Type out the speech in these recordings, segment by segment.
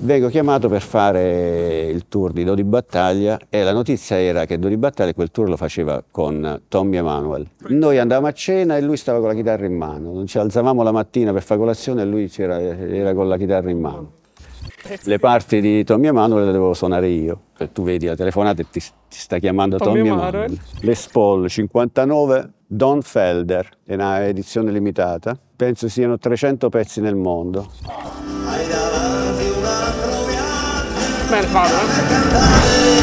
Vengo chiamato per fare il tour di Dodi Battaglia e la notizia era che Dodi Battaglia quel tour lo faceva con Tommy Emanuel. Noi andavamo a cena e lui stava con la chitarra in mano. Non Ci alzavamo la mattina per fare colazione e lui era, era con la chitarra in mano. Le parti di Tommy Emanuel le devo suonare io. Eh, tu vedi la telefonata e ti, ti sta chiamando Tommy, Tommy Emanuel. Emanuel. Le Spall 59 Don Felder, è una edizione limitata. Penso siano 300 pezzi nel mondo. Bene, vado. Eh.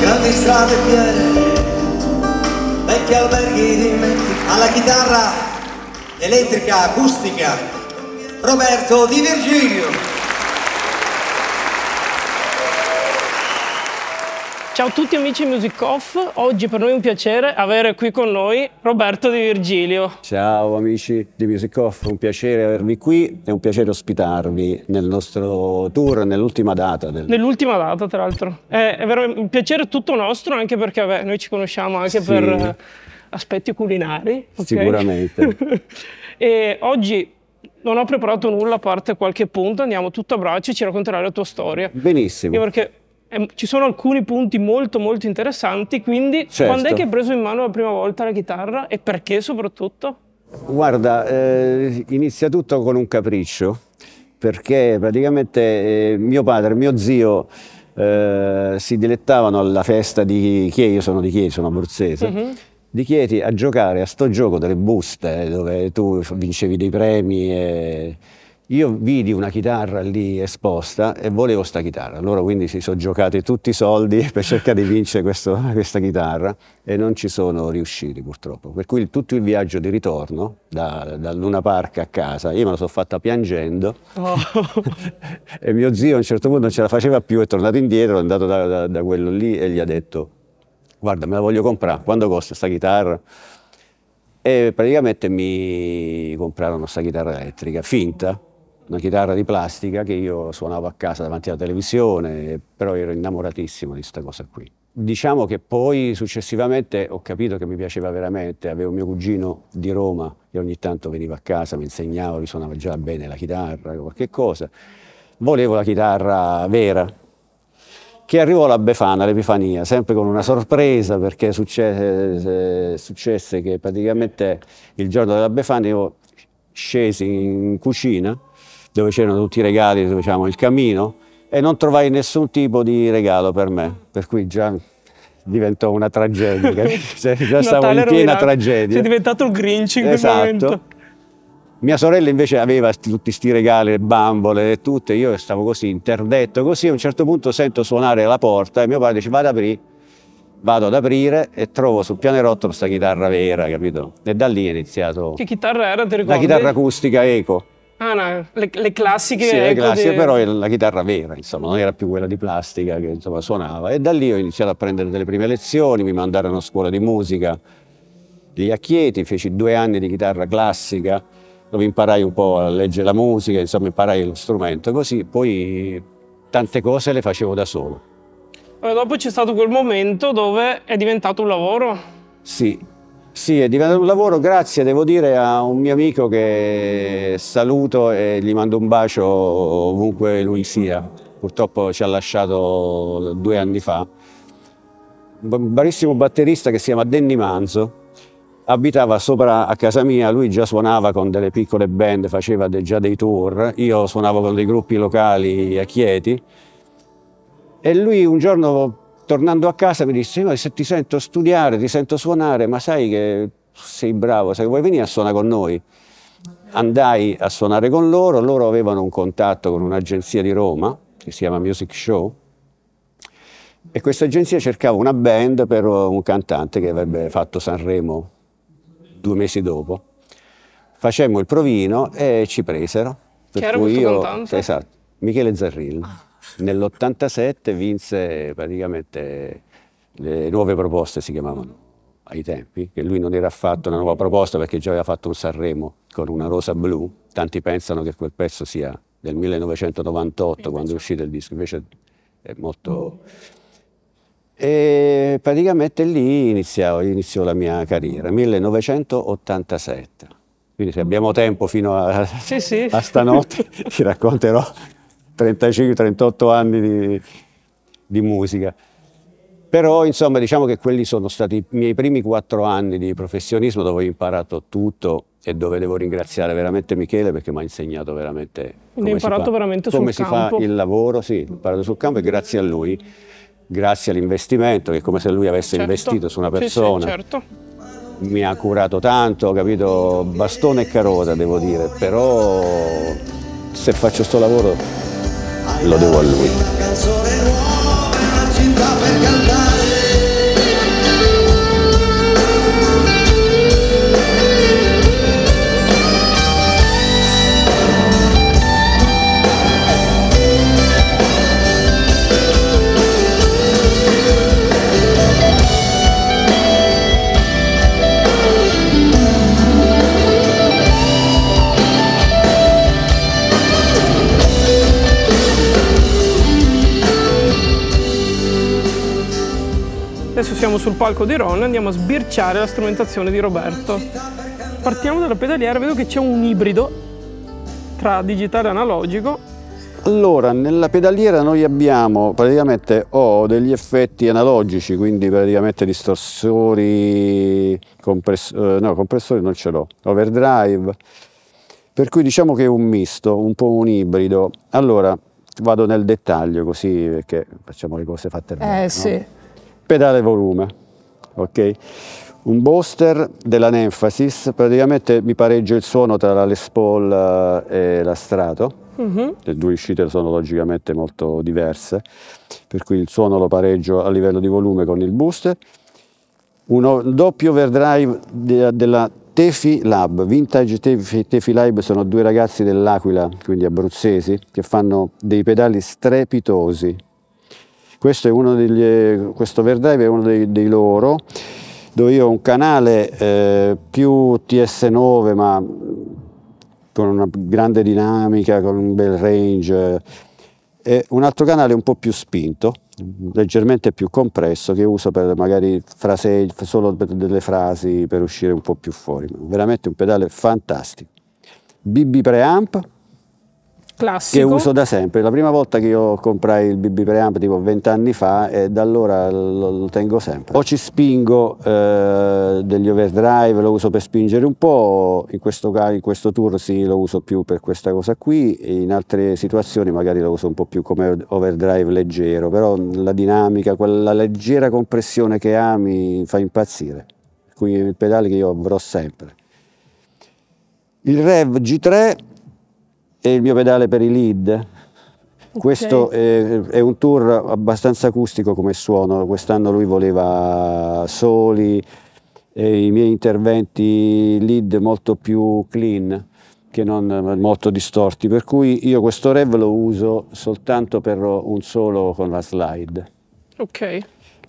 Grandi strade piene, vecchi alberghi dimenticati. Alla chitarra elettrica acustica, Roberto Di Virgilio. Ciao a tutti amici Music Off, oggi per noi è un piacere avere qui con noi Roberto Di Virgilio. Ciao amici di Music Off, un piacere avervi qui, è un piacere ospitarvi nel nostro tour, nell'ultima data. Del... Nell'ultima data tra l'altro, è, è veramente un piacere tutto nostro anche perché beh, noi ci conosciamo anche sì. per eh, aspetti culinari. Okay? Sicuramente. e oggi non ho preparato nulla a parte qualche punto, andiamo tutto a braccio e ci racconterai la tua storia. Benissimo. Io perché Ehm, ci sono alcuni punti molto molto interessanti, quindi certo. quando è che hai preso in mano la prima volta la chitarra e perché soprattutto? Guarda, eh, inizia tutto con un capriccio, perché praticamente eh, mio padre, mio zio eh, si dilettavano alla festa di Chieti, io sono di Chieti, sono abruzzese, uh mhm. -huh. di Chieti a giocare a sto gioco delle buste dove tu vincevi dei premi. E io vidi una chitarra lì esposta e volevo sta chitarra, allora quindi si sono giocati tutti i soldi per cercare di vincere questo, questa chitarra e non ci sono riusciti purtroppo. Per cui tutto il viaggio di ritorno da, da Luna Park a casa, io me la sono fatta piangendo oh. e mio zio a un certo punto non ce la faceva più, è tornato indietro, è andato da, da, da quello lì e gli ha detto guarda me la voglio comprare, quanto costa questa chitarra? E praticamente mi comprarono questa chitarra elettrica finta una chitarra di plastica che io suonavo a casa davanti alla televisione, però ero innamoratissimo di questa cosa qui. Diciamo che poi successivamente ho capito che mi piaceva veramente, avevo mio cugino di Roma che ogni tanto veniva a casa, mi insegnava, mi suonava già bene la chitarra, qualche cosa. Volevo la chitarra vera, che arrivò alla Befana, all'Epifania, sempre con una sorpresa perché successe, eh, successe che praticamente il giorno della Befana io scesi in cucina dove c'erano tutti i regali, dove il cammino, e non trovai nessun tipo di regalo per me, per cui già diventò una tragedia, cioè, già stavo in piena tragedia. Sei diventato il Grinch in esatto. quel momento. Mia sorella invece aveva tutti questi regali, le bambole e tutto, io stavo così interdetto, così a un certo punto sento suonare la porta e mio padre dice vado ad aprire, vado ad aprire e trovo sul pianerottolo questa chitarra vera, capito? E da lì è iniziato... Che chitarra era, ti ricordi? La chitarra acustica Eco. Ah, no, le, le, classiche. Sì, le ecco, classiche, di... però la chitarra vera, insomma, non era più quella di plastica che insomma, suonava. E da lì ho iniziato a prendere delle prime lezioni, mi mandarono a scuola di musica lì Acchieti, feci due anni di chitarra classica, dove imparai un po' a leggere la musica, insomma, imparai lo strumento, così poi tante cose le facevo da solo. E dopo c'è stato quel momento dove è diventato un lavoro? Sì, sì, è diventato un lavoro grazie, devo dire, a un mio amico che saluto e gli mando un bacio ovunque lui sia. Purtroppo ci ha lasciato due anni fa. Un barissimo batterista che si chiama Danny Manzo. Abitava sopra a casa mia, lui già suonava con delle piccole band, faceva de, già dei tour. Io suonavo con dei gruppi locali a Chieti. E lui un giorno tornando a casa mi disse, ma se ti sento studiare, ti sento suonare, ma sai che sei bravo, se vuoi venire a suonare con noi. Andai a suonare con loro, loro avevano un contatto con un'agenzia di Roma, che si chiama Music Show, e questa agenzia cercava una band per un cantante che avrebbe fatto Sanremo due mesi dopo. Facemmo il provino e ci presero. Per Chiaro cui io, contento. esatto, Michele Zarrillo. Ah. Nell'87 vinse praticamente le nuove proposte, si chiamavano ai tempi, che lui non era affatto una nuova proposta perché già aveva fatto un Sanremo con una rosa blu. Tanti pensano che quel pezzo sia del 1998 quando è uscito il disco, invece è molto... E praticamente lì iniziò, iniziò la mia carriera, 1987. Quindi se abbiamo tempo fino a, sì, sì. a stanotte ti racconterò 35-38 anni di, di, musica. Però insomma diciamo che quelli sono stati i miei primi quattro anni di professionismo dove ho imparato tutto e dove devo ringraziare veramente Michele perché mi ha insegnato veramente come, si fa, veramente come si campo. fa il lavoro, sì, ho imparato sul campo e grazie a lui, grazie all'investimento, che è come se lui avesse certo. investito su una persona. Sì, sì, certo mi ha curato tanto, ho capito? Bastone e carota, devo dire, però se faccio sto lavoro lo devo a lui. Adesso siamo sul palco di Ron e andiamo a sbirciare la strumentazione di Roberto. Partiamo dalla pedaliera, vedo che c'è un ibrido tra digitale e analogico. Allora, nella pedaliera noi abbiamo praticamente ho degli effetti analogici, quindi praticamente distorsori, compress eh, no, compressori non ce l'ho, overdrive, per cui diciamo che è un misto, un po' un ibrido. Allora, vado nel dettaglio così perché facciamo le cose fatte bene. Eh no? sì pedale volume, ok? Un booster della Nemphasis, praticamente mi pareggio il suono tra la Les Paul eh, e la Strato, Mm -hmm. Le due uscite sono logicamente molto diverse, per cui il suono lo pareggio a livello di volume con il booster. Un doppio overdrive de della Tefi Lab, Vintage Tefi, Tefi Lab sono due ragazzi dell'Aquila, quindi abruzzesi, che fanno dei pedali strepitosi, questo, degli, questo Verdive è uno dei, dei, loro, dove io ho un canale eh, più TS9, ma con una grande dinamica, con un bel range, eh, e un altro canale un po' più spinto, leggermente più compresso, che uso per magari frase, solo delle frasi per uscire un po' più fuori. Veramente un pedale fantastico. BB preamp, Classico. che uso da sempre. La prima volta che io comprai il BB preamp tipo 20 anni fa e da allora lo, lo tengo sempre. O ci spingo eh, degli overdrive, lo uso per spingere un po', in questo, in questo tour sì lo uso più per questa cosa qui, in altre situazioni magari lo uso un po' più come overdrive leggero, però la dinamica, quella leggera compressione che ha mi fa impazzire, quindi il pedale che io avrò sempre. Il Rev G3 e il mio pedale per i lead. Okay. Questo è, è, un tour abbastanza acustico come suono, quest'anno lui voleva soli, e i miei interventi lead molto più clean che non molto distorti, per cui io questo rev lo uso soltanto per un solo con la slide. Ok.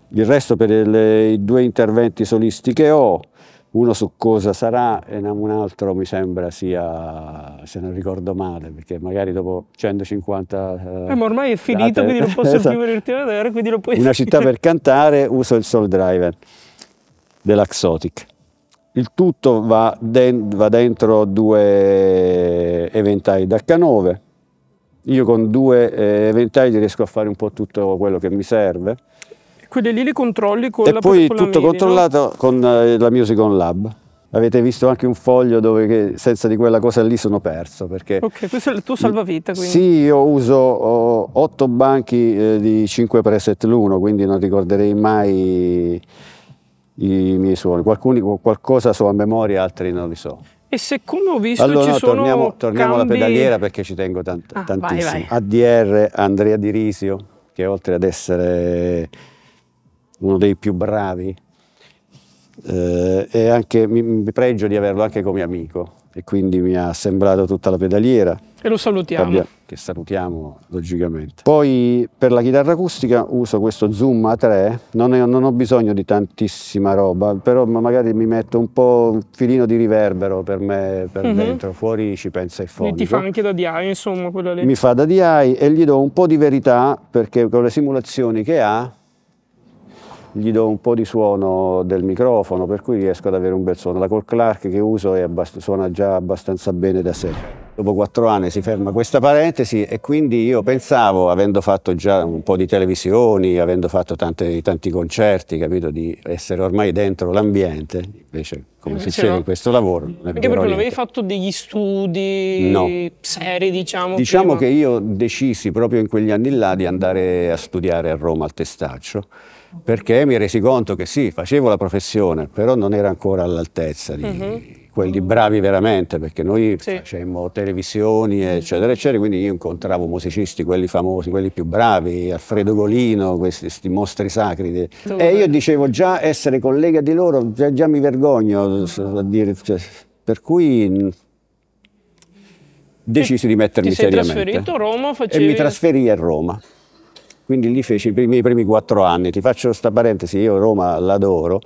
Il resto per le, i due interventi solisti che ho, uno su cosa sarà e un altro mi sembra sia, se non ricordo male, perché magari dopo 150... Eh, eh, ma ormai è finito, date, quindi non posso esatto. più venirti a vedere, quindi lo puoi Una città per cantare, uso il soul driver dell'Axotic. Il tutto va, den va dentro due eventai d'H9. Io con due eh, riesco a fare un po' tutto quello che mi serve. Quelle lì le controlli con e la E poi tutto mini, controllato no? con eh, la Music On Lab. Avete visto anche un foglio dove senza di quella cosa lì sono perso. Perché ok, questo è il tuo salvavita. Quindi. Sì, io uso ho, 8 banchi eh, di 5 preset l'uno, quindi non ricorderei mai i miei suoni. Qualcuni, qualcosa so a memoria, altri non li so. E se come ho visto allora, ci no, sono torniamo, torniamo cambi... alla pedaliera perché ci tengo tant ah, tantissimo. Vai, vai. ADR Andrea Di Risio, che oltre ad essere uno dei più bravi eh, e anche, mi, mi, pregio di averlo anche come amico e quindi mi ha assemblato tutta la pedaliera. E lo salutiamo. Che salutiamo logicamente. Poi per la chitarra acustica uso questo Zoom A3, non, non ho bisogno di tantissima roba, però magari mi metto un po' un filino di riverbero per me per mm -hmm. dentro, fuori ci pensa il fonico. E ti fa anche da DI insomma quello lì. Mi fa da DI e gli do un po' di verità perché con le simulazioni che ha gli do un po' di suono del microfono, per cui riesco ad avere un bel suono. La Col Clark che uso suona già abbastanza bene da sé. Dopo quattro anni si ferma questa parentesi e quindi io pensavo, avendo fatto già un po' di televisioni, avendo fatto tante, tanti concerti, capito, di essere ormai dentro l'ambiente, invece come invece succede no. in questo lavoro. Perché proprio avevi fatto degli studi no. seri, diciamo. Diciamo prima. che io decisi proprio in quegli anni là di andare a studiare a Roma al testaccio perché mi resi conto che sì, facevo la professione, però non era ancora all'altezza di uh-huh. quelli bravi veramente, perché noi sì. facemmo televisioni, eccetera, eccetera, quindi io incontravo musicisti, quelli famosi, quelli più bravi, Alfredo Golino, questi, questi mostri sacri. Di... E io dicevo già essere collega di loro, già, già mi vergogno a dire, cioè, per cui mm, decisi di mettermi seriamente. Ti sei seriamente. trasferito a Roma? Facevi... E mi trasferì a Roma. Quindi lì feci i, miei primi quattro anni. Ti faccio questa parentesi, io Roma l'adoro,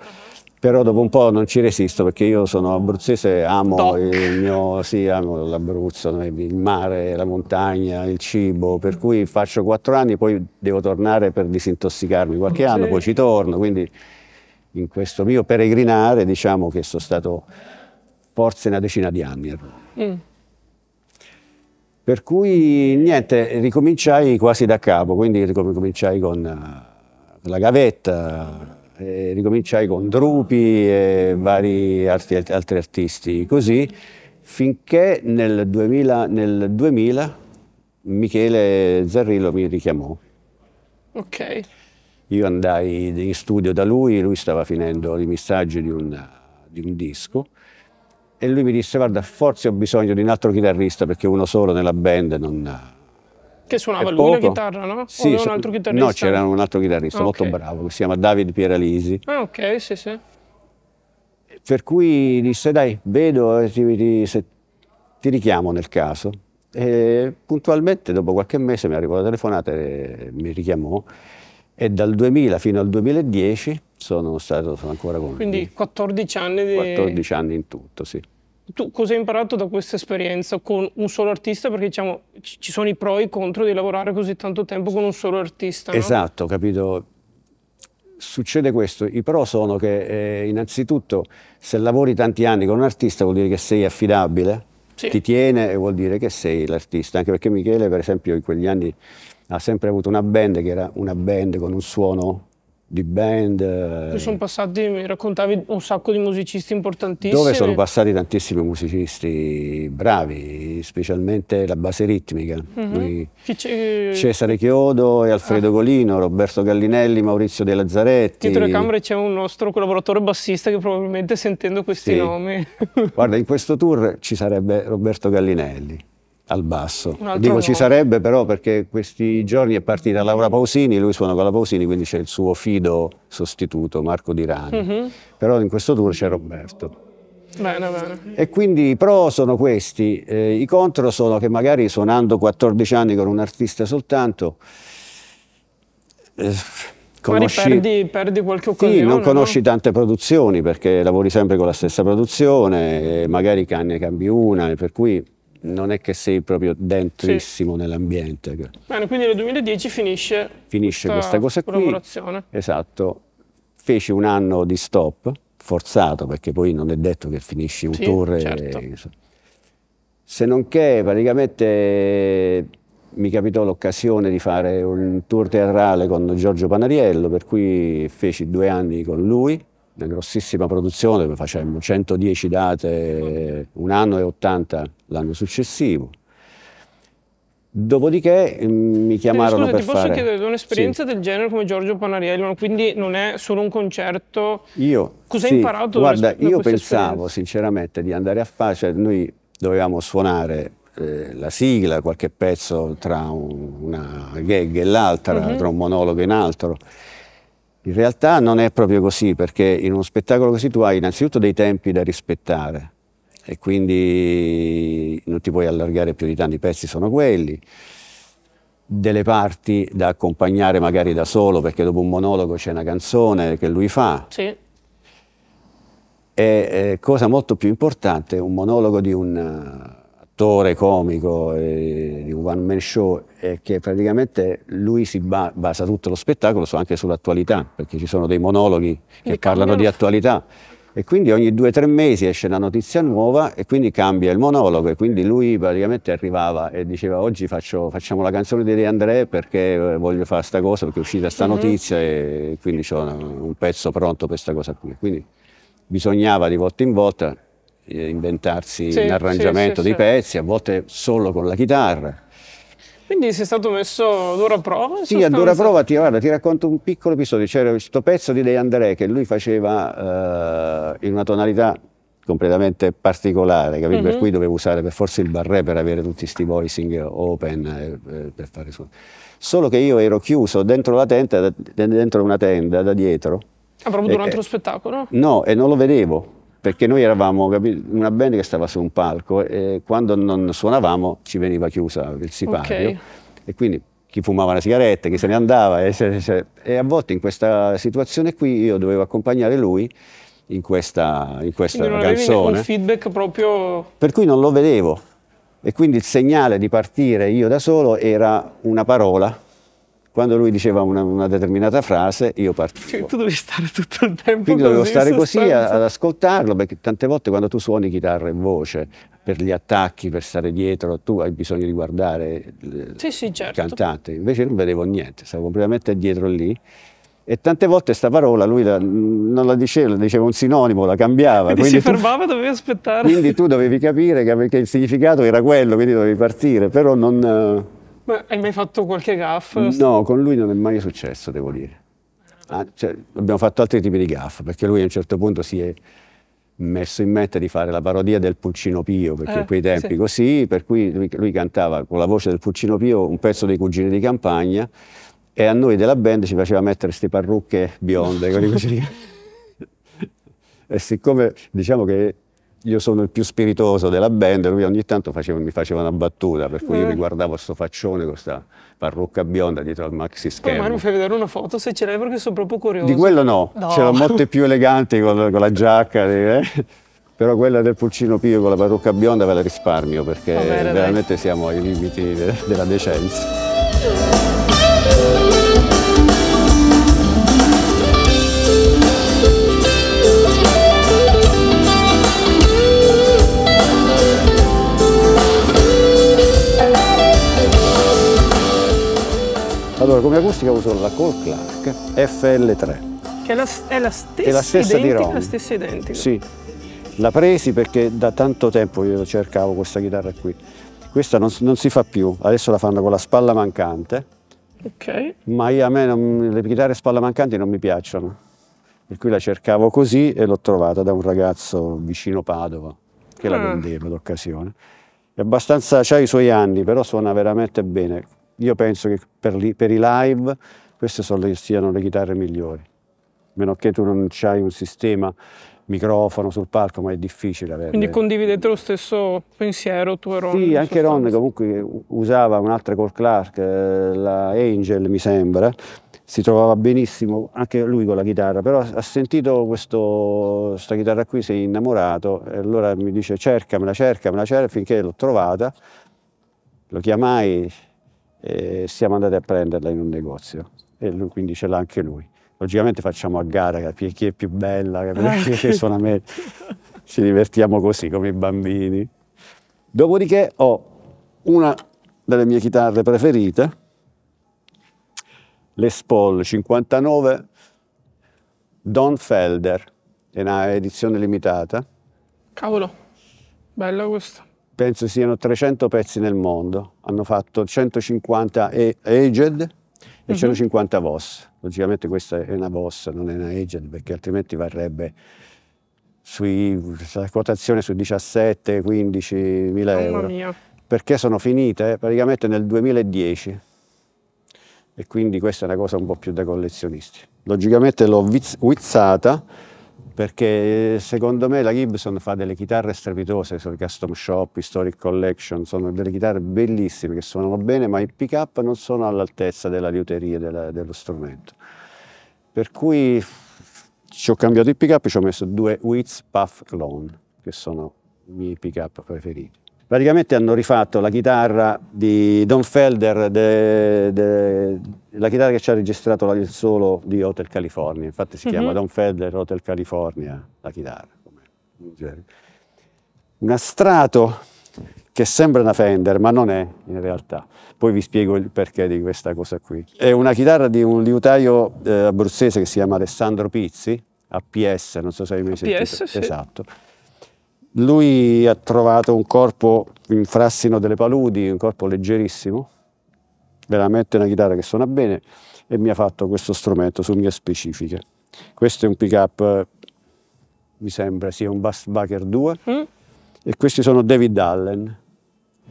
però dopo un po' non ci resisto perché io sono abruzzese, amo Doc. il mio, sì, amo l'Abruzzo, il mare, la montagna, il cibo, per cui faccio quattro anni, poi devo tornare per disintossicarmi qualche okay. anno, poi ci torno, quindi in questo mio peregrinare diciamo che sono stato forse una decina di anni a Roma. Mm. Per cui niente, ricominciai quasi da capo, quindi ricominciai con eh, la gavetta, eh, ricominciai con Drupi e vari altri, altri artisti così, finché nel 2000, nel 2000, Michele Zarrillo mi richiamò. Ok. Io andai in studio da lui, lui stava finendo i missaggi di un, di un disco e lui mi disse guarda forse ho bisogno di un altro chitarrista perché uno solo nella band non... Che suonava lui la chitarra, no? Sì, o un altro chitarrista? No, c'era un altro chitarrista ah, okay. molto bravo che si chiama David Pieralisi. Ah ok, sì sì. Per cui disse dai vedo eh, ti, ti, se ti richiamo nel caso. E puntualmente dopo qualche mese mi arrivò la telefonata e mi richiamò e dal 2000 fino al 2010 sono stato sono ancora con lui. Quindi 14 anni di... 14 anni in tutto, sì. Tu cosa hai imparato da questa esperienza con un solo artista? Perché diciamo ci sono i pro e i contro di lavorare così tanto tempo con un solo artista. No? Esatto, capito. Succede questo, i pro sono che eh, innanzitutto se lavori tanti anni con un artista vuol dire che sei affidabile, sì. ti tiene e vuol dire che sei l'artista, anche perché Michele per esempio in quegli anni ha sempre avuto una band che era una band con un suono di band. Sono eh, passati, mi raccontavi, un sacco di musicisti importantissimi. Dove sono passati tantissimi musicisti bravi, specialmente la base ritmica. Mm -hmm. Cesare Chiodo e Alfredo ah. Colino, Roberto Gallinelli, Maurizio De Lazzaretti. Dietro le camere c'è un nostro collaboratore bassista che probabilmente sentendo questi sì. nomi. Guarda, in questo tour ci sarebbe Roberto Gallinelli al basso. Dico ci sarebbe però perché questi giorni è partita Laura Pausini, lui suona con la Pausini, quindi c'è il suo fido sostituto Marco Dirani. Rani. Mm -hmm. Però in questo tour c'è Roberto. Bene, bene. E quindi i pro sono questi, eh, i contro sono che magari suonando 14 anni con un artista soltanto... Eh, conosci... Perdi, perdi, qualche occasione. Sì, non conosci no? tante produzioni perché lavori sempre con la stessa produzione, e magari ne cambi una, per cui non è che sei proprio dentrissimo sì. nell'ambiente. Bene, quindi nel 2010 finisce, finisce questa, questa cosa qui. Esatto. Feci un anno di stop, forzato, perché poi non è detto che finisci un sì, tour. Certo. E... Se non che praticamente mi capitò l'occasione di fare un tour teatrale con Giorgio Panariello, per cui feci due anni con lui, una grossissima produzione dove facemmo 110 date un anno e 80 l'anno successivo. Dopodiché mm, mi chiamarono Scusa, per fare... Scusa, ti posso chiedere, un'esperienza sì. del genere come Giorgio Panariello, quindi non è solo un concerto... Io... Cosa sì, imparato? Guarda, io pensavo esperienza? sinceramente di andare a fare... Cioè noi dovevamo suonare eh, la sigla, qualche pezzo tra un, una gag e l'altra, mm -hmm. tra un monologo e un altro. In realtà non è proprio così, perché in uno spettacolo così tu hai innanzitutto dei tempi da rispettare e quindi non ti puoi allargare più di tanto, i pezzi sono quelli, delle parti da accompagnare magari da solo, perché dopo un monologo c'è una canzone che lui fa. Sì. E eh, cosa molto più importante, un monologo di un attore comico eh, di One Man Show è che praticamente lui si ba basa tutto lo spettacolo so anche sull'attualità, perché ci sono dei monologhi che parlano di attualità e quindi ogni due o tre mesi esce una notizia nuova e quindi cambia il monologo e quindi lui praticamente arrivava e diceva oggi faccio, facciamo la canzone di De André perché eh, voglio fare sta cosa, perché è uscita sta mhm. notizia e quindi ho un pezzo pronto per sta cosa qui. Quindi bisognava di volta in volta eh, inventarsi sì, un arrangiamento sì, sì, dei pezzi, a volte solo con la chitarra. Quindi sei stato messo a dura prova? Sì, sostanza. a dura prova. Ti, guarda, ti racconto un piccolo episodio. C'era questo pezzo di De André che lui faceva eh, in una tonalità completamente particolare, mm -hmm. Per mhm. cui dovevo usare per forza il barré per avere tutti questi voicing open eh, per fare suono. Solo che io ero chiuso dentro la tenda, dentro una tenda da dietro. Ha proprio un altro eh, spettacolo? No, e non lo vedevo perché noi eravamo una band che stava su un palco e quando non suonavamo ci veniva chiusa il sipario okay. e quindi chi fumava la sigaretta, chi se ne andava e, e, a volte in questa situazione qui io dovevo accompagnare lui in questa, in questa non canzone. Un feedback proprio... Per cui non lo vedevo e quindi il segnale di partire io da solo era una parola quando lui diceva una, una determinata frase io partivo. Tu dovevi stare tutto il tempo Quindi dovevo stare così a, ad ascoltarlo, perché tante volte quando tu suoni chitarra e voce, per gli attacchi, per stare dietro, tu hai bisogno di guardare sì, sì, certo. il cantante, invece non vedevo niente, stavo completamente dietro lì. E tante volte questa parola lui la, non la diceva, diceva un sinonimo, la cambiava. Quindi, quindi si tu, fermava, dovevi aspettare. Quindi tu dovevi capire che, che, il significato era quello, quindi dovevi partire, però non... Ma hai mai fatto qualche gaff? No, con lui non è mai successo, devo dire. Ah, cioè, abbiamo fatto altri tipi di gaff, perché lui a un certo punto si è messo in mente di fare la parodia del Pulcino Pio, perché eh, in quei tempi sì. così, per cui lui, lui, cantava con la voce del Pulcino Pio un pezzo dei Cugini di Campagna e a noi della band ci faceva mettere queste parrucche bionde con i Cugini di Campagna. E siccome diciamo che io sono il più spiritoso della band, lui ogni tanto faceva, mi faceva una battuta, per cui eh. io mi eh. guardavo sto faccione con questa parrucca bionda dietro al maxi schermo. Ma non mi fai vedere una foto se ce l'hai perché sono proprio curioso. Di quello no, no. c'era molte più eleganti con, con la giacca, eh? però quella del Pulcino Pio con la parrucca bionda ve la risparmio perché bene, veramente dai. siamo ai limiti de della decenza. Allora, come acustica uso la Cole Clark FL3. Che è la, è la stessa, è la stessa identica, di Ron. La stessa identica. Sì. La presi perché da tanto tempo io cercavo questa chitarra qui. Questa non, non si fa più, adesso la fanno con la spalla mancante. Ok. Ma io, a me non, le chitarre spalla mancanti non mi piacciono. Per cui la cercavo così e l'ho trovata da un ragazzo vicino Padova che ah. la vendeva d'occasione. È abbastanza, ha i suoi anni, però suona veramente bene. Io penso che per, li, per i live queste le, siano le chitarre migliori, meno che tu non hai un sistema microfono sul palco, ma è difficile avere. Quindi condividete lo stesso pensiero tu e Ron? Sì, anche Ron comunque usava un'altra col Clark, eh, la Angel mi sembra, si trovava benissimo anche lui con la chitarra, però ha sentito questa chitarra qui, si è innamorato e allora mi dice cercamela, cercamela, cercamela, finché l'ho trovata, lo chiamai, e siamo andati a prenderla in un negozio e lui, quindi ce l'ha anche lui. Logicamente facciamo a gara, chi è più bella, chi suona meglio. Ci divertiamo così come i bambini. Dopodiché ho una delle mie chitarre preferite, Les Paul 59 Don Felder, è una edizione limitata. Cavolo, bella questa penso siano 300 pezzi nel mondo, hanno fatto 150 aged e uh -huh. 150 VOS. Logicamente questa è una VOS, non è una aged, perché altrimenti varrebbe sui, la quotazione su 17-15 mila euro. Mia. Perché sono finite praticamente nel 2010 e quindi questa è una cosa un po' più da collezionisti. Logicamente l'ho wizzata perché secondo me la Gibson fa delle chitarre strepitose, sono cioè custom shop, historic collection, sono delle chitarre bellissime che suonano bene, ma i pick up non sono all'altezza della liuteria della, dello strumento. Per cui ci ho cambiato i pick up, e ci ho messo due Wits Puff Clone, che sono i miei pick up preferiti praticamente hanno rifatto la chitarra di Don Felder, de, de, la chitarra che ci ha registrato il solo di Hotel California, infatti si mm -hmm. chiama mhm. Don Felder Hotel California, la chitarra. Una strato che sembra una Fender, ma non è in realtà. Poi vi spiego il perché di questa cosa qui. È una chitarra di un liutaio eh, abruzzese che si chiama Alessandro Pizzi, APS, non so se hai mai sentito. Sì. Esatto. Lui ha trovato un corpo in frassino delle paludi, un corpo leggerissimo, veramente una chitarra che suona bene e mi ha fatto questo strumento su mie specifiche. Questo è un pick-up, mi sembra, sia sì, un Bassbacher 2 mm. e questi sono David Allen.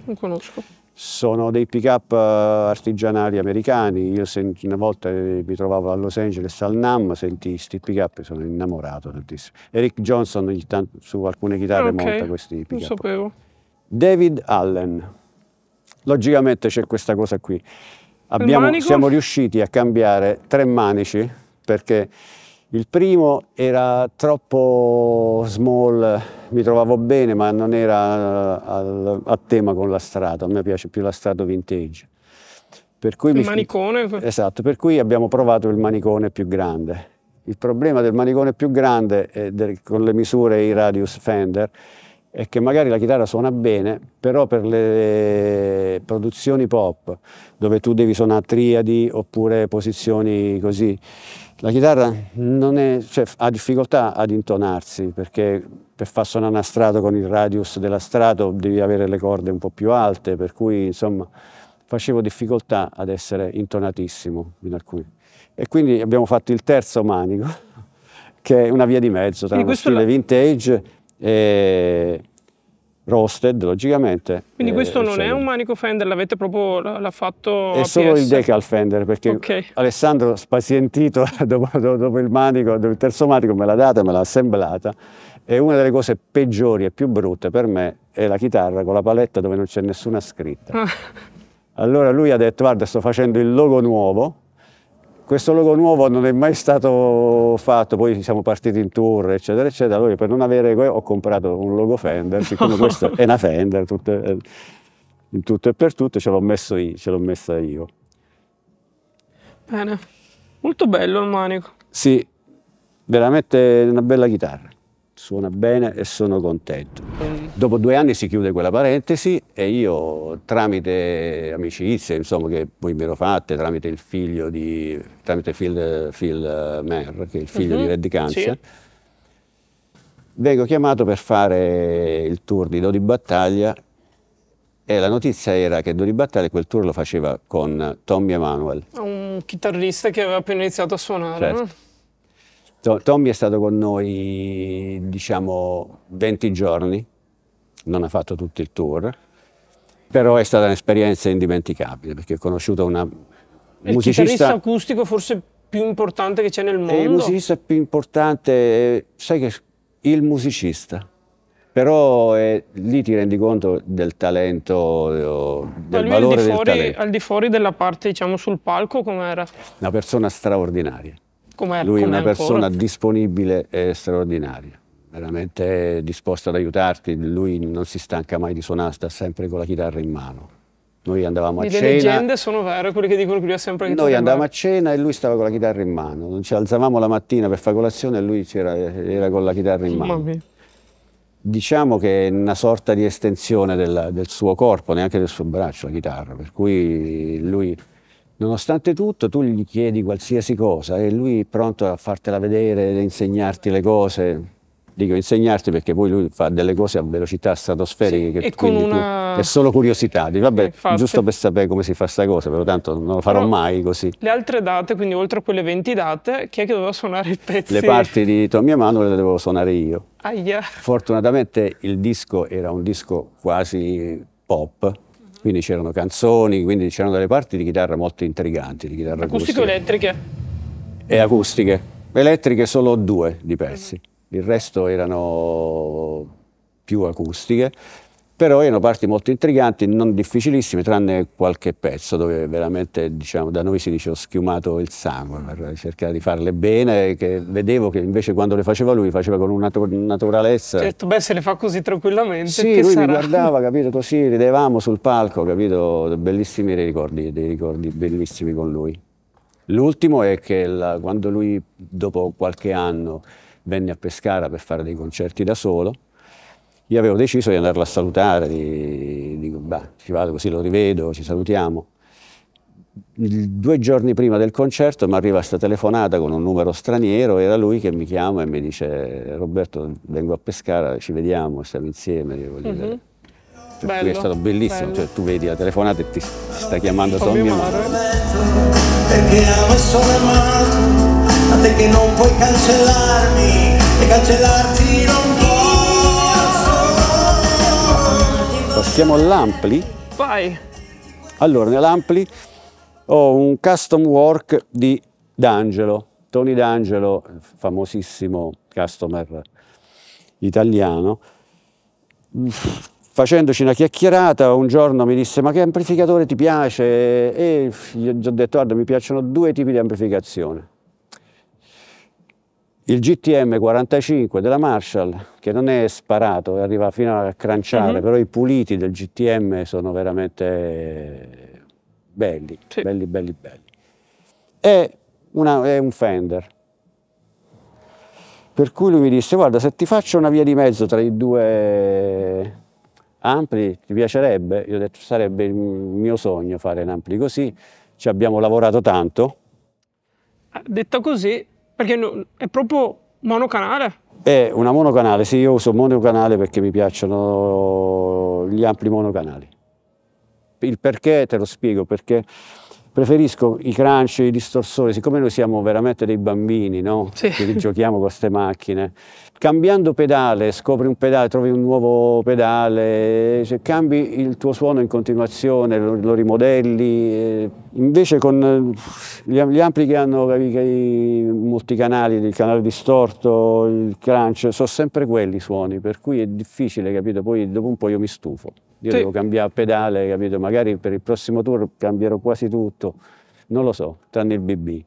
Non conosco sono dei pick-up eh, artigianali americani. Io una volta eh, mi trovavo a Los Angeles, al NAM, sentii questi pick-up e sono innamorato tantissimo. Eric Johnson ogni tanto su alcune chitarre okay, monta questi pick-up. Lo sapevo. David Allen. Logicamente c'è questa cosa qui. Abbiamo, siamo riusciti a cambiare tre manici perché il primo era troppo small, mi trovavo bene ma non era eh, a tema con la strada, a me piace più la strada vintage. Per cui il mi... manicone? Esatto, per cui abbiamo provato il manicone più grande. Il problema del manicone più grande del, con le misure e i radius Fender è che magari la chitarra suona bene, però per le produzioni pop, dove tu devi suonare triadi oppure posizioni così, la chitarra è, cioè, ha difficoltà ad intonarsi perché per far suonare una strato con il radius della strato devi avere le corde un po' più alte, per cui insomma facevo difficoltà ad essere intonatissimo in alcuni. E quindi abbiamo fatto il terzo manico, che è una via di mezzo tra quindi stile la... vintage e, roasted logicamente. Quindi eh, questo eh, non è un manico Fender, l'avete proprio l'ha fatto È solo PS. il decal Fender perché okay. Alessandro spazientito dopo, dopo, il manico, dopo il terzo manico me l'ha data, me l'ha assemblata e una delle cose peggiori e più brutte per me è la chitarra con la paletta dove non c'è nessuna scritta. Ah. Allora lui ha detto guarda sto facendo il logo nuovo questo logo nuovo non è mai stato fatto, poi siamo partiti in tour, eccetera, eccetera. Allora per non avere ho comprato un logo Fender, siccome questa è una Fender, tutte, eh, in tutto e per tutto, ce l'ho messo io, ce l'ho messa io. Bene, molto bello il manico. Sì, veramente una bella chitarra suona bene e sono contento. Dopo due anni si chiude quella parentesi e io tramite amicizie, insomma, che poi mi ero fatte, tramite il figlio di, tramite Phil, Phil Mer, che è il figlio uh -huh. di mhm. Red Cancer, sì. vengo chiamato per fare il tour di Do di Battaglia e la notizia era che Dori Battaglia quel tour lo faceva con Tommy Emanuel. Un chitarrista che aveva appena iniziato a suonare. Certo. Tommy è stato con noi, diciamo, 20 giorni, non ha fatto tutto il tour, però è stata un'esperienza indimenticabile perché ho conosciuto una il musicista... Il chitarrista acustico forse più importante che c'è nel mondo? Il musicista più importante, sai che il musicista, però è, eh, lì ti rendi conto del talento, eh, del valore al di, fuori, del al di fuori della parte, diciamo, sul palco com'era? Una persona straordinaria. Come, Lui è una persona ancora. disponibile e straordinaria, veramente disposta ad aiutarti. Lui non si stanca mai di suonare, sta sempre con la chitarra in mano. Noi andavamo a cena. Le leggende sono vere, quelle che dicono che lui ha sempre la Noi andavamo a cena e lui stava con la chitarra in mano. Non ci alzavamo la mattina per fare colazione e lui era, era, con la chitarra in mano. Mamma diciamo che è una sorta di estensione del, del, suo corpo, neanche del suo braccio, la chitarra, per cui lui Nonostante tutto, tu gli chiedi qualsiasi cosa e lui è pronto a fartela vedere, a insegnarti le cose. Dico insegnarti perché poi lui fa delle cose a velocità stratosferiche sì, che quindi una... tu, è solo curiosità. Dici, vabbè, Infatti. giusto per sapere come si fa questa cosa, però tanto non lo farò mai così. Le altre date, quindi oltre a quelle 20 date, chi è che doveva suonare i pezzi? Le parti di Tommy Emanuele le dovevo suonare io. Aia. Fortunatamente il disco era un disco quasi pop, quindi c'erano canzoni, quindi c'erano delle parti di chitarra molto intriganti, di chitarra Acustico acustica. elettriche? E acustiche, elettriche solo due di pezzi, il resto erano più acustiche però erano parti molto intriganti, non difficilissime, tranne qualche pezzo dove veramente, diciamo, da noi si dice ho schiumato il sangue per cercare di farle bene, che vedevo che invece quando le faceva lui, faceva con una naturalezza. Certo, beh, se le fa così tranquillamente, Sì, lui sarà? mi guardava, capito, così, ridevamo sul palco, capito, bellissimi ricordi, dei ricordi bellissimi con lui. L'ultimo è che la, quando lui, dopo qualche anno, venne a Pescara per fare dei concerti da solo, io avevo deciso di andarla a salutare, di, dico, bah, ci vado così lo rivedo, ci salutiamo. Due giorni prima del concerto mi arriva questa telefonata con un numero straniero, era lui che mi chiama e mi dice Roberto vengo a Pescara, ci vediamo, stiamo insieme. Io mm-hmm. Bello, cui è stato bellissimo, cioè tu vedi la telefonata e ti, ti sta chiamando oh, tua mia madre. Perché amo solo amato, a te che non puoi cancellarmi e cancellarti non Passiamo all'ampli. Vai! Allora, nell'ampli ho un custom work di D'Angelo, Tony D'Angelo, famosissimo customer italiano. Facendoci una chiacchierata, un giorno mi disse ma che amplificatore ti piace? E gli ho detto guarda mi piacciono due tipi di amplificazione il GTM 45 della Marshall, che non è sparato, arriva fino a cranciare, uh mhm. -huh. però i puliti del GTM sono veramente belli, sì. belli, belli, belli. È, una, è, un Fender. Per cui lui mi disse, guarda, se ti faccio una via di mezzo tra i due ampli, ti piacerebbe? Io ho detto, sarebbe il mio sogno fare un ampli così, ci abbiamo lavorato tanto. Detto così, perché è proprio monocanale. È una monocanale, sì, io uso monocanale perché mi piacciono gli ampli monocanali. Il perché te lo spiego, perché preferisco i crunch, i distorsori, siccome noi siamo veramente dei bambini, no? Sì. Che giochiamo con queste macchine. Cambiando pedale, scopri un pedale, trovi un nuovo pedale, cioè cambi il tuo suono in continuazione, lo, lo rimodelli. Eh, invece con gli, gli ampli che hanno i, i multicanali, il canale distorto, il crunch, sono sempre quelli i suoni, per cui è difficile, capito? Poi dopo un po' io mi stufo. Io sì. devo cambiare pedale, capito? Magari per il prossimo tour cambierò quasi tutto, non lo so, tranne il BB.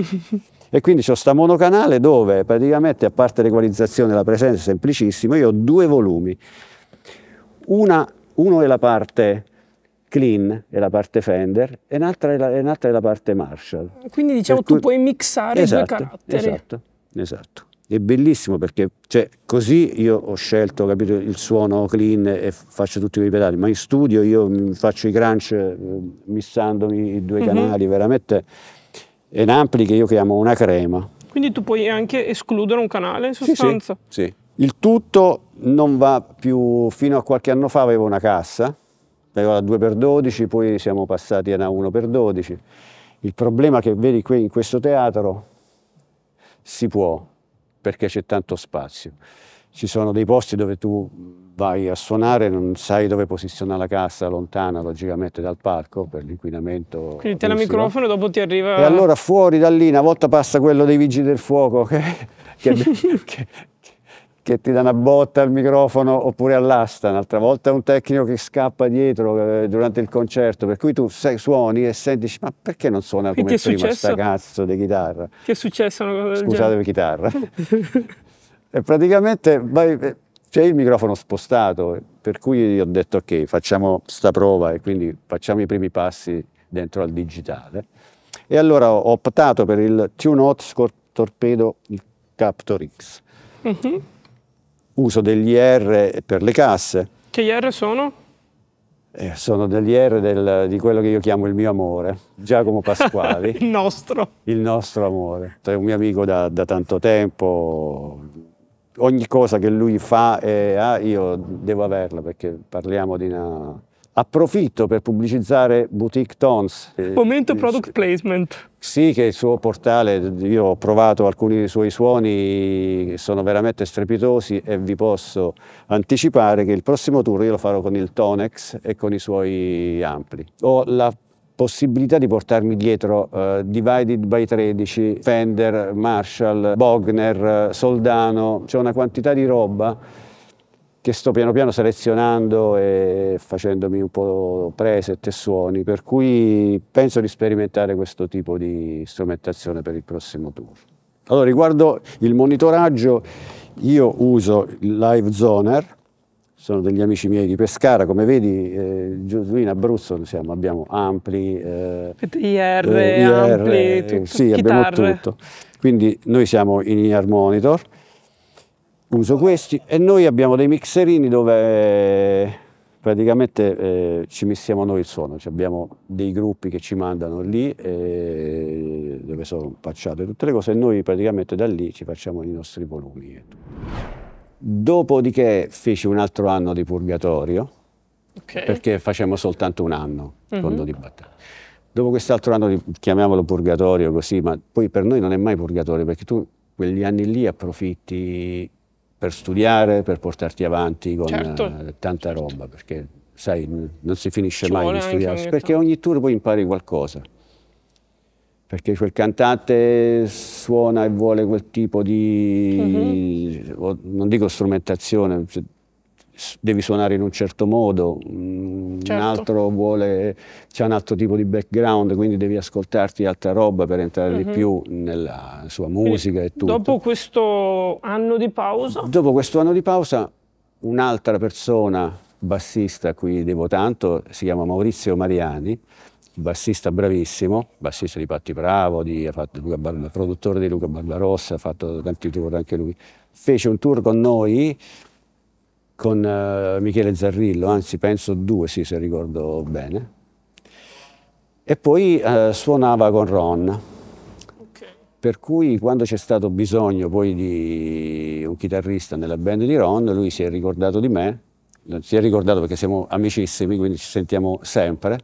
e quindi ho sta monocanale dove praticamente, a parte l'equalizzazione e la presenza, è semplicissimo, io ho due volumi. Una, uno è la parte clean è la parte Fender e un'altra è, è, la parte Marshall. Quindi diciamo cui... tu puoi mixare esatto, i due esatto, caratteri. Esatto, esatto è bellissimo perché cioè, così io ho scelto capito, il suono clean e faccio tutti quei pedali, ma in studio io mm, faccio i crunch eh, missandomi i due mhm. canali, mm -hmm. veramente è un ampli che io chiamo una crema. Quindi tu puoi anche escludere un canale in sostanza? Sì, sì, sì. Il tutto non va più, fino a qualche anno fa avevo una cassa, avevo la 2x12, poi siamo passati a una 1x12. Il problema è che vedi qui in questo teatro si può, perché c'è tanto spazio. Ci sono dei posti dove tu vai a suonare, non sai dove posizionare la cassa, lontana logicamente dal palco per l'inquinamento. Quindi te la microfono dopo ti arriva... E allora fuori da lì, una volta passa quello dei vigili del fuoco che, che, che, che che ti dà una botta al microfono oppure all'asta, un'altra volta è un tecnico che scappa dietro eh, durante il concerto, per cui tu sei, suoni e senti, ma perché non suona come prima successo? sta cazzo di chitarra? Che è successo una cosa Scusatevi chitarra. e praticamente eh, c'è il microfono spostato, per cui ho detto ok, facciamo sta prova e quindi facciamo i primi passi dentro al digitale. E allora ho optato per il Tune Hot Torpedo Captor X. Mm -hmm uso degli IR per le casse. Che IR sono? Eh, sono degli IR del, di quello che io chiamo il mio amore, Giacomo Pasquali. il nostro. Il nostro amore. È un mio amico da, da tanto tempo, ogni cosa che lui fa e ha io devo averla perché parliamo di una approfitto per pubblicizzare Boutique Tons. Eh, Momento product placement. Sì, che il suo portale, io ho provato alcuni dei suoi suoni, sono veramente strepitosi e vi posso anticipare che il prossimo tour io lo farò con il Tonex e con i suoi ampli. Ho la possibilità di portarmi dietro uh, Divided by 13, Fender, Marshall, Bogner, eh, Soldano, c'è una quantità di roba che sto piano piano selezionando e facendomi un po' preset e suoni, per cui penso di sperimentare questo tipo di strumentazione per il prossimo tour. Allora, riguardo il monitoraggio, io uso il Live Zoner, sono degli amici miei di Pescara, come vedi eh, giù in Abruzzo siamo, abbiamo ampli, eh, IR, eh, IR, ampli, tutto, eh, sì, chitarre. abbiamo tutto. Quindi noi siamo in IR Monitor, uso questi e noi abbiamo dei mixerini dove eh, praticamente eh, ci missiamo noi il suono, cioè abbiamo dei gruppi che ci mandano lì eh, dove sono impacciate tutte le cose e noi praticamente da lì ci facciamo i nostri volumi. Dopodiché feci un altro anno di purgatorio okay. perché facciamo soltanto un anno mm -hmm. di battaglia. Dopo quest'altro anno, di, chiamiamolo purgatorio così, ma poi per noi non è mai purgatorio perché tu quegli anni lì approfitti per studiare, per portarti avanti con certo. Eh, tanta roba, perché sai, non si finisce Ci mai di studiare, perché ogni tour poi impari qualcosa. Perché quel cantante suona e vuole quel tipo di, mm -hmm. non dico strumentazione, devi suonare in un certo modo, certo. un altro vuole, c'è un altro tipo di background, quindi devi ascoltarti altra roba per entrare mm -hmm. di mhm. più nella sua musica quindi, e tutto. Dopo questo anno di pausa? Dopo questo anno di pausa un'altra persona, bassista a cui devo tanto, si chiama Maurizio Mariani, bassista bravissimo, bassista di Patti Bravo, di, produttore di Luca Barbarossa, ha fatto tanti tour anche lui. Fece un tour con noi con uh, Michele Zarrillo, anzi penso due, sì, se ricordo bene. E poi uh, suonava con Ron. Okay. Per cui quando c'è stato bisogno poi di un chitarrista nella band di Ron, lui si è ricordato di me, si è ricordato perché siamo amicissimi, quindi ci sentiamo sempre,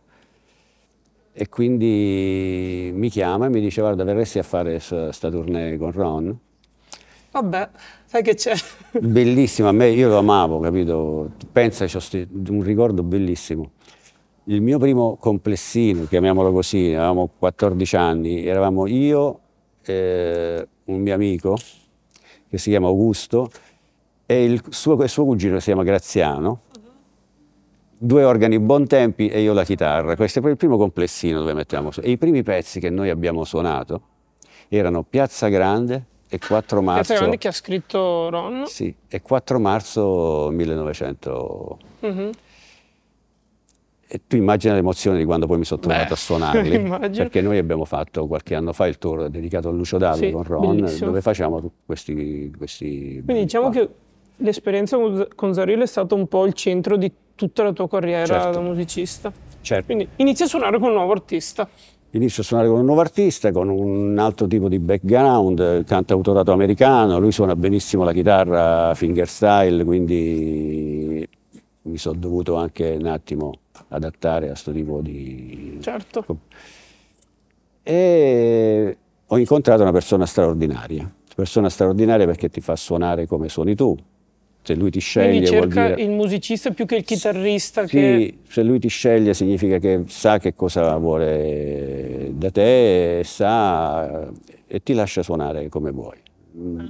e quindi mi chiama e mi dice guarda verresti a fare sta tournée con Ron? Vabbè, sai che c'è. Bellissimo, a me io lo amavo, capito? Pensa, ho un ricordo bellissimo. Il mio primo complessino, chiamiamolo così, avevamo 14 anni, eravamo io, eh, un mio amico che si chiama Augusto e il suo, il suo cugino si chiama Graziano, due organi Bontempi e io la chitarra. Questo è il primo complessino dove mettiamo. su. E i primi pezzi che noi abbiamo suonato erano Piazza Grande, e 4 marzo... Piazza Grande che ha scritto Ron. Sì, e 4 marzo 1900. Mm -hmm. E tu immagina l'emozione di quando poi mi sono trovato a suonarli, perché noi abbiamo fatto qualche anno fa il tour dedicato a Lucio Dallo sì, con Ron, bellissimo. dove facciamo questi... questi Quindi diciamo qua. che l'esperienza con Zarillo è stato un po' il centro di tutta la tua carriera certo. da musicista. Certo. Quindi inizia a suonare con un nuovo artista. Inizio a suonare con un nuovo artista, con un altro tipo di background, cantautorato americano, lui suona benissimo la chitarra fingerstyle, quindi mi sono dovuto anche un attimo adattare a questo tipo di... Certo. E ho incontrato una persona straordinaria, persona straordinaria perché ti fa suonare come suoni tu, se cioè, lui ti sceglie Quindi cerca dire... il musicista più che il chitarrista sì, che... se lui ti sceglie significa che sa che cosa vuole da te e sa e ti lascia suonare come vuoi mm.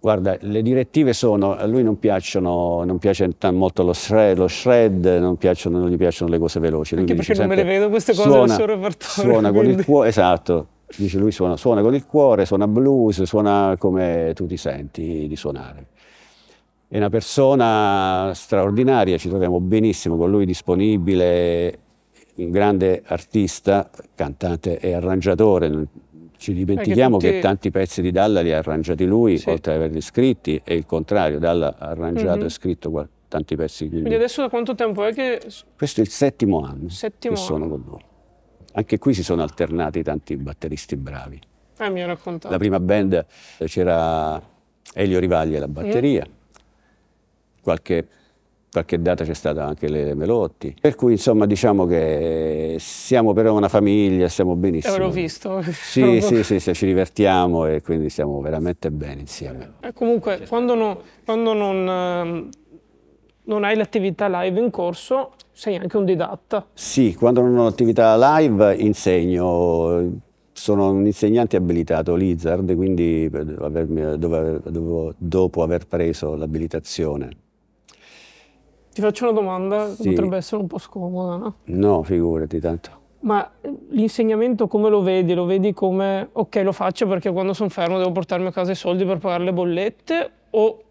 Guarda, le direttive sono, a lui non piacciono, non piace molto lo shred, lo shred non, piacciono, non, gli piacciono le cose veloci. Lui Anche perché non me le vedo queste cose suona, solo Suona quindi. con il cuore, esatto, dice lui suona, suona con il cuore, suona blues, suona come tu ti senti di suonare. È una persona straordinaria, ci troviamo benissimo con lui disponibile, un grande artista, cantante e arrangiatore. Ci dimentichiamo tutti... che tanti pezzi di Dalla li ha arrangiati lui, sì. oltre ad averli scritti, e il contrario, Dalla ha arrangiato mm -hmm. e scritto tanti pezzi. di lui. quindi adesso da quanto tempo è che... Questo è il settimo anno settimo che anno. sono con lui. Anche qui si sono alternati tanti batteristi bravi. Eh, mi ha raccontato. La prima band c'era Elio Rivaglia alla batteria, mm qualche, qualche data c'è stata anche le Melotti. Per cui insomma diciamo che siamo però una famiglia, stiamo benissimo. L'avrò visto. Sì, sì, sì, sì, ci divertiamo e quindi stiamo veramente bene insieme. E eh, comunque quando, non, quando non, ehm, non hai l'attività live in corso sei anche un didatta. Sì, quando non ho attività live insegno, sono un insegnante abilitato Lizard, quindi eh, dopo aver preso l'abilitazione ti faccio una domanda sì. che potrebbe essere un po' scomoda, no? No, figurati tanto. Ma eh, l'insegnamento come lo vedi? Lo vedi come ok, lo faccio perché quando sono fermo devo portarmi a casa i soldi per pagare le bollette o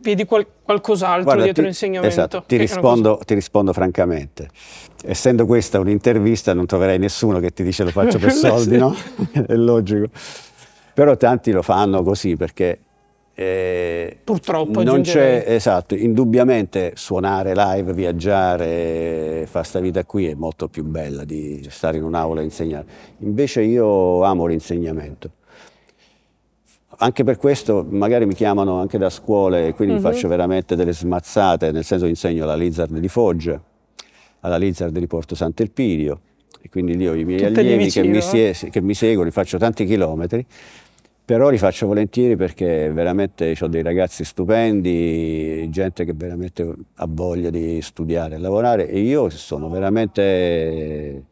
vedi qual qualcos'altro Guarda, dietro l'insegnamento? Esatto, ti rispondo, ti rispondo, francamente. Essendo questa un'intervista non troverai nessuno che ti dice lo faccio per soldi, no? È logico. Però tanti lo fanno così perché eh, Purtroppo non c'è, esatto, indubbiamente suonare live, viaggiare, fare sta vita qui è molto più bella di stare in un'aula e insegnare. Invece io amo l'insegnamento. Anche per questo magari mi chiamano anche da scuole e quindi uh mhm. -huh. faccio veramente delle smazzate, nel senso che insegno alla Lizard di Foggia, alla Lizard di Porto Sant'Elpidio e quindi lì ho i miei Tutte allievi che, mi eh? che mi seguono, faccio tanti chilometri però li faccio volentieri perché veramente ho dei ragazzi stupendi, gente che veramente ha voglia di studiare e lavorare e io sono veramente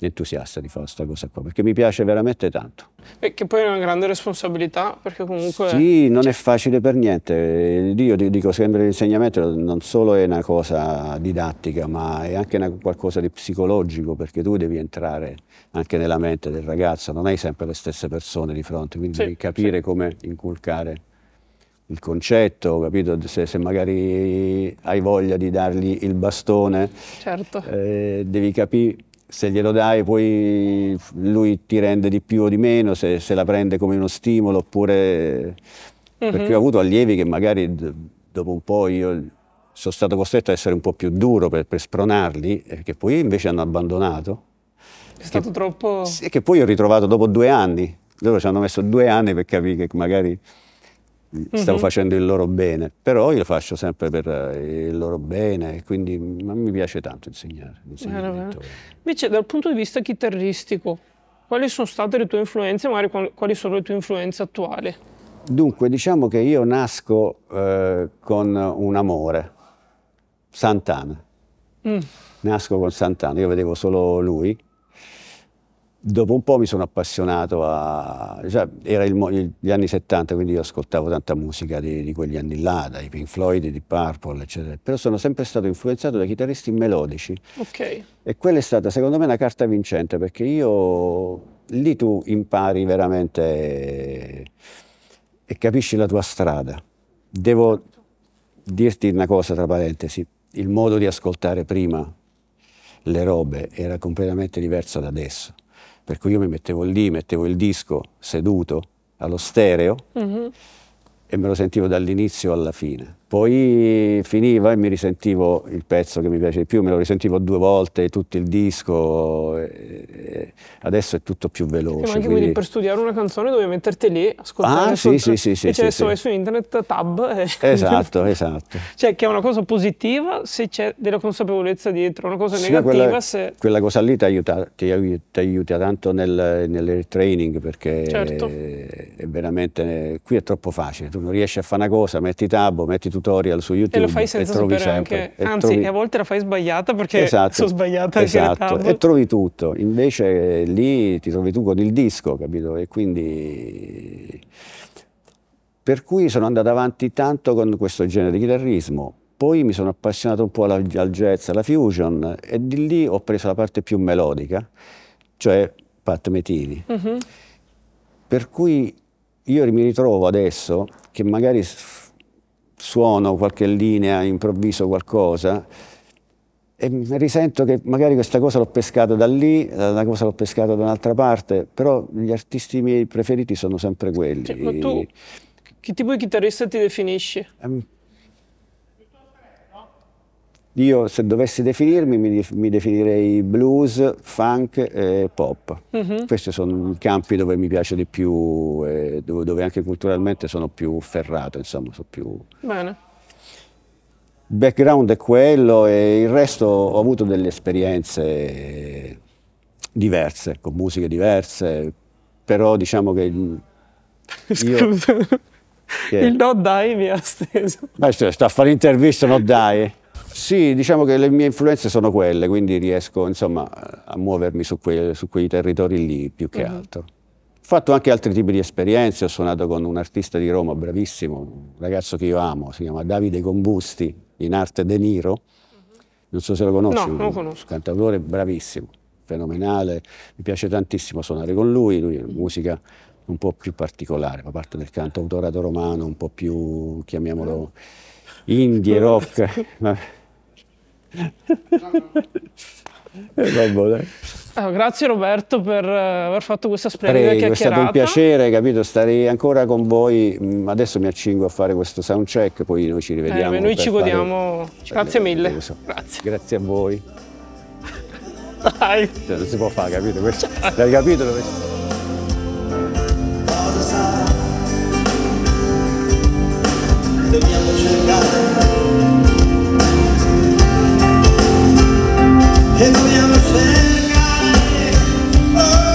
entusiasta di fare questa cosa qua, perché mi piace veramente tanto. E che poi è una grande responsabilità, perché comunque... Sì, non è facile per niente. Io dico sempre l'insegnamento non solo è una cosa didattica, ma è anche una, qualcosa di psicologico, perché tu devi entrare anche nella mente del ragazzo, non hai sempre le stesse persone di fronte, quindi sì, devi capire sì. come inculcare il concetto, capito? Se, se, magari hai voglia di dargli il bastone, certo. eh, devi capire se glielo dai poi lui ti rende di più o di meno, se, se la prende come uno stimolo oppure... Mm -hmm. Perché ho avuto allievi che magari dopo un po' io sono stato costretto a essere un po' più duro per, per spronarli, che poi invece hanno abbandonato. È che, stato troppo... E che poi ho ritrovato dopo due anni. Loro ci hanno messo due anni per capire che magari stavo mhm. facendo il loro bene, però io lo faccio sempre per eh, il loro bene, quindi mi piace tanto insegnare. insegnare Invece dal punto di vista chitarristico, quali sono state le tue influenze, magari quali sono le tue influenze attuali? Dunque, diciamo che io nasco eh, con un amore, Santana. Mm. Nasco con Santana, io vedevo solo lui, dopo un po' mi sono appassionato a... Cioè, era il, gli anni 70, quindi io ascoltavo tanta musica di, di quegli anni là, dai Pink Floyd, di Purple, eccetera. Però sono sempre stato influenzato da chitarristi melodici. Ok. E quella è stata, secondo me, una carta vincente, perché io... Lì tu impari veramente e, e capisci la tua strada. Devo dirti una cosa, tra parentesi, il modo di ascoltare prima le robe era completamente diverso da adesso per cui io mi mettevo lì, mettevo il disco seduto allo stereo mm -hmm. e me lo sentivo dall'inizio alla fine. Poi finiva e mi risentivo il pezzo che mi piace di più, me lo risentivo due volte, tutto il disco, adesso è tutto più veloce. Sì, ma anche quindi... per studiare una canzone dovevi metterti lì, ascoltare ah, sì, sì, sì, sì, invece adesso vai su internet, tab. E... Eh. Esatto, esatto. Cioè che è una cosa positiva se c'è della consapevolezza dietro, una cosa negativa quella, se... Quella cosa lì ti aiuta, ti aiuta tanto nel, nel training perché certo. è veramente, qui è troppo facile, tu non riesci a fare una cosa, metti tab, metti tutto tutorial su YouTube. E lo fai senza trovi sempre. Anche, anzi, trovi... a volte la fai sbagliata perché esatto, sono sbagliata esatto. E trovi tutto. Invece eh, lì ti trovi tu con il disco, capito? E quindi... Per cui sono andato avanti tanto con questo genere di chitarrismo. Poi mi sono appassionato un po' alla, al jazz, alla fusion, e di lì ho preso la parte più melodica, cioè Pat Metini. Mm -hmm. Per cui io mi ritrovo adesso che magari suono qualche linea, improvviso qualcosa e risento che magari questa cosa l'ho pescata da lì, una cosa l'ho pescata da un'altra parte, però gli artisti miei preferiti sono sempre quelli. Cioè, ma tu che tipo di chitarrista ti definisci? Ehm, io se dovessi definirmi mi, mi definirei blues, funk e pop. Mm -hmm. Questi sono i campi dove mi piace di più, eh, dove, dove, anche culturalmente sono più ferrato, insomma, sono più... Bene. Il background è quello e il resto ho avuto delle esperienze diverse, con musiche diverse, però diciamo che... Io, Scusa, che... il no dai mi ha steso. Ma sta a fare intervista, no dai. Sì, diciamo che le mie influenze sono quelle, quindi riesco insomma, a muovermi su, que su, quei territori lì più che mm-hmm. altro. Mm -hmm. Ho fatto anche altri tipi di esperienze, ho suonato con un artista di Roma bravissimo, un ragazzo che io amo, si chiama Davide Combusti, in arte De Niro, mm-hmm. non so se lo conosci, no, un cantautore bravissimo, fenomenale, mi piace tantissimo suonare con lui, lui è mm-hmm. musica un po' più particolare, fa parte del canto autorato romano, un po' più, chiamiamolo indie rock, eh, vabbè, eh, grazie Roberto per eh, aver fatto questa splendida Prego, È stato un piacere, capito, stare ancora con voi. Mm, adesso mi accingo a fare questo sound check, poi noi ci rivediamo. Eh, noi ci godiamo. Fare... Eh, grazie mille. So. Grazie. Grazie a voi. Dai. Cioè, non si può fare, capito? Questo, l'hai capito? Dobbiamo cercare Hey, no, you're